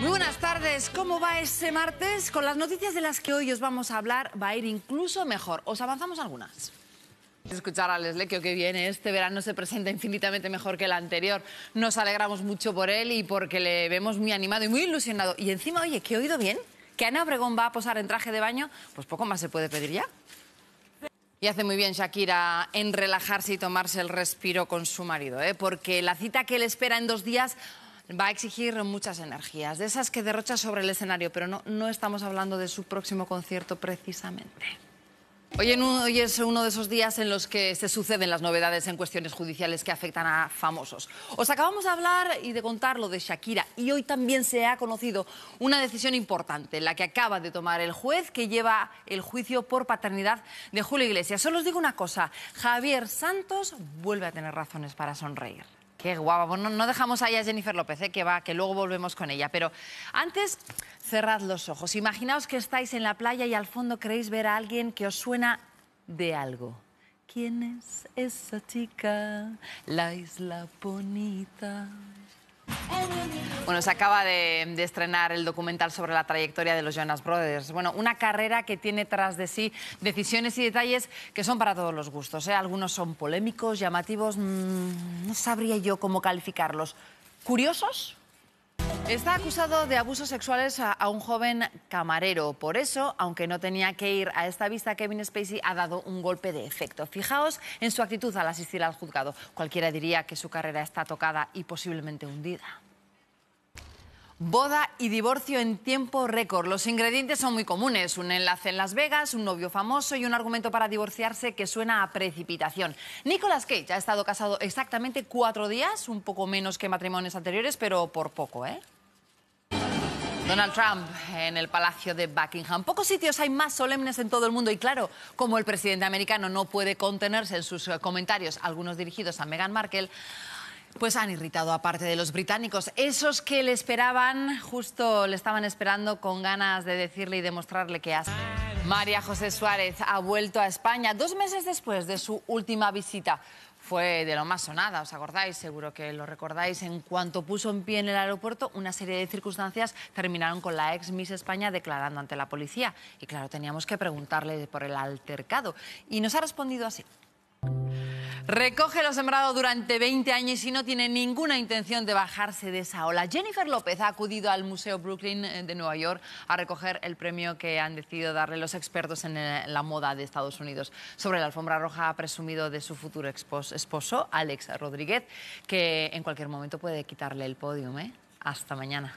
Muy buenas tardes, ¿cómo va ese martes? Con las noticias de las que hoy os vamos a hablar va a ir incluso mejor. Os avanzamos algunas. Escuchar a Leslequio que viene este verano se presenta infinitamente mejor que el anterior. Nos alegramos mucho por él y porque le vemos muy animado y muy ilusionado. Y encima, oye, que he oído bien que Ana Obregón va a posar en traje de baño, pues poco más se puede pedir ya. Y hace muy bien Shakira en relajarse y tomarse el respiro con su marido, ¿eh? porque la cita que le espera en dos días va a exigir muchas energías, de esas que derrocha sobre el escenario, pero no, no estamos hablando de su próximo concierto precisamente. Hoy, hoy, es uno de esos días en los que se suceden las novedades en cuestiones judiciales que afectan a famosos. Os acabamos de hablar y de contar lo de Shakira y hoy también se ha conocido una decisión importante, la que acaba de tomar el juez que lleva el juicio por paternidad de Julio Iglesias. Solo os digo una cosa, Javier Santos vuelve a tener razones para sonreír. Qué guapa. Bueno, no dejamos ahí a Jennifer López, eh, que va, que luego volvemos con ella. Pero antes, cerrad los ojos. Imaginaos que estáis en la playa y al fondo queréis ver a alguien que os suena de algo. ¿Quién es esa chica? La isla bonita. Bueno, se acaba de, estrenar el documental sobre la trayectoria de los Jonas Brothers. Bueno, una carrera que tiene tras de sí decisiones y detalles que son para todos los gustos. ¿eh? Algunos son polémicos, llamativos, mm, no sabría yo cómo calificarlos. ¿Curiosos? Está acusado de abusos sexuales a, un joven camarero. Por eso, aunque no tenía que ir a esta vista, Kevin Spacey ha dado un golpe de efecto. Fijaos en su actitud al asistir al juzgado. Cualquiera diría que su carrera está tocada y posiblemente hundida. Boda y divorcio en tiempo récord. Los ingredientes son muy comunes. Un enlace en Las Vegas, un novio famoso y un argumento para divorciarse que suena a precipitación. Nicolas Cage ha estado casado exactamente cuatro días, un poco menos que matrimonios anteriores, pero por poco, ¿eh? Donald Trump en el Palacio de Buckingham. Pocos sitios hay más solemnes en todo el mundo y claro, como el presidente americano no puede contenerse en sus eh, comentarios, algunos dirigidos a Meghan Markle, pues han irritado a parte de los británicos, esos que le esperaban, justo le estaban esperando con ganas de decirle y demostrarle que hace. María José Suárez ha vuelto a España dos meses después de su última visita fue de lo más sonada, os acordáis, seguro que lo recordáis. En cuanto puso en pie en el aeropuerto, una serie de circunstancias terminaron con la ex Miss España declarando ante la policía. Y claro, teníamos que preguntarle por el altercado. Y nos ha respondido así. Recoge lo sembrado durante 20 años y no tiene ninguna intención de bajarse de esa ola. Jennifer López ha acudido al Museo Brooklyn eh, de Nueva York a recoger el premio que han decidido darle los expertos eh, en la moda de Estados Unidos. Sobre la alfombra roja ha presumido de su futuro esposo, Alex Rodríguez, que en cualquier momento puede quitarle el podium. ¿eh? Hasta mañana.